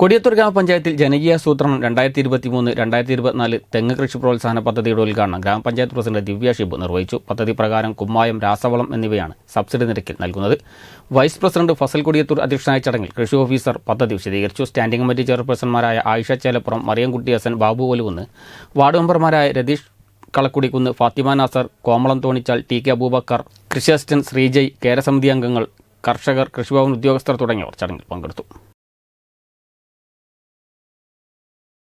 കൊടിയത്തൂർ ഗ്രാമപഞ്ചായത്തിൽ ജനകീയ ആസൂത്രണം രണ്ടായിരത്തി ഇരുപത്തി മൂന്ന് രണ്ടായിരത്തി ഇരുപത്തിനാല് തെങ്ങ് കൃഷി പ്രോത്സാഹന പദ്ധതിയുടെ ഉദ്ഘാടനം ഗ്രാമപഞ്ചായത്ത് പ്രസിഡന്റ് ദിവ്യ ഷിബ് നിർവഹിച്ചു പദ്ധതി പ്രകാരം കുമ്മായം രാസവളം എന്നിവയാണ് സബ്സിഡി നിരക്കിൽ നൽകുന്നത് വൈസ് പ്രസിഡന്റ് ഫസൽ കൊടിയത്തൂർ അധ്യക്ഷനായ ചടങ്ങിൽ കൃഷി ഓഫീസർ പദ്ധതി വിശദീകരിച്ചു സ്റ്റാൻഡിംഗ് കമ്മിറ്റി ചെയർപേഴ്സൺമാരായ ആയിഷ ചേലപ്പുറം മറിയംകുട്ടി ഹസൻ ബാബു ഒലുകുന്ന് വാർഡ് മെമ്പർമാരായ രതീഷ് കളക്കുടിക്കുന്ന് ഫാത്തിമ നാസർ കോമളം തോണിച്ചാൽ ടി കെ അബൂബക്കർ കൃഷി അസിസ്റ്റന്റ് ശ്രീജയ് കേരസമിതി അംഗങ്ങൾ കർഷകർ കൃഷിഭവൻ ഉദ്യോഗസ്ഥർ തുടങ്ങിയവർ ചടങ്ങിൽ പങ്കെടുത്തു